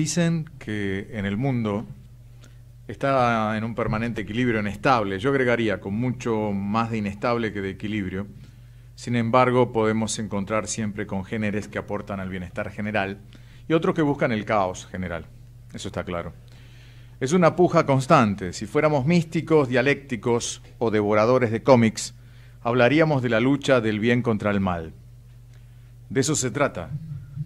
Dicen que en el mundo está en un permanente equilibrio inestable. Yo agregaría con mucho más de inestable que de equilibrio. Sin embargo, podemos encontrar siempre congéneres que aportan al bienestar general y otros que buscan el caos general. Eso está claro. Es una puja constante. Si fuéramos místicos, dialécticos o devoradores de cómics, hablaríamos de la lucha del bien contra el mal. De eso se trata,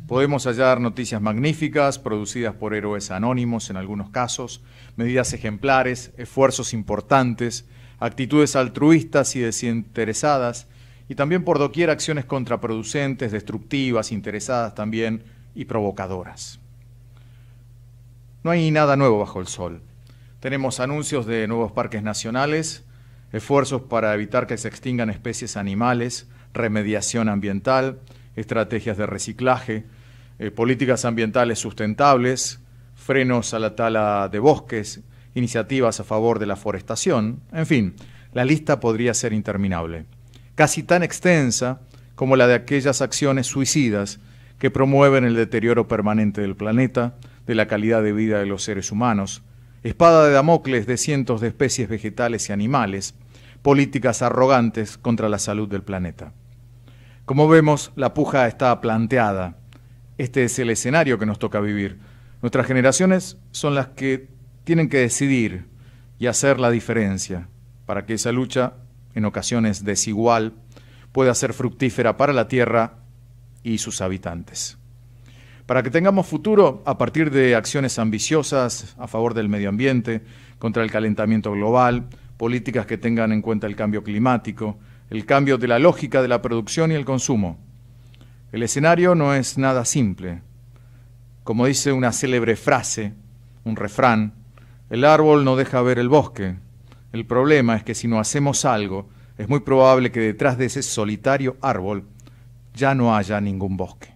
Podemos hallar noticias magníficas producidas por héroes anónimos en algunos casos, medidas ejemplares, esfuerzos importantes, actitudes altruistas y desinteresadas, y también por doquier acciones contraproducentes, destructivas, interesadas también y provocadoras. No hay nada nuevo bajo el sol. Tenemos anuncios de nuevos parques nacionales, esfuerzos para evitar que se extingan especies animales, remediación ambiental, estrategias de reciclaje, eh, políticas ambientales sustentables, frenos a la tala de bosques, iniciativas a favor de la forestación, en fin, la lista podría ser interminable, casi tan extensa como la de aquellas acciones suicidas que promueven el deterioro permanente del planeta, de la calidad de vida de los seres humanos, espada de Damocles de cientos de especies vegetales y animales, políticas arrogantes contra la salud del planeta. Como vemos, la puja está planteada. Este es el escenario que nos toca vivir. Nuestras generaciones son las que tienen que decidir y hacer la diferencia para que esa lucha, en ocasiones desigual, pueda ser fructífera para la Tierra y sus habitantes. Para que tengamos futuro a partir de acciones ambiciosas a favor del medio ambiente, contra el calentamiento global, políticas que tengan en cuenta el cambio climático, el cambio de la lógica de la producción y el consumo. El escenario no es nada simple. Como dice una célebre frase, un refrán, el árbol no deja ver el bosque. El problema es que si no hacemos algo, es muy probable que detrás de ese solitario árbol ya no haya ningún bosque.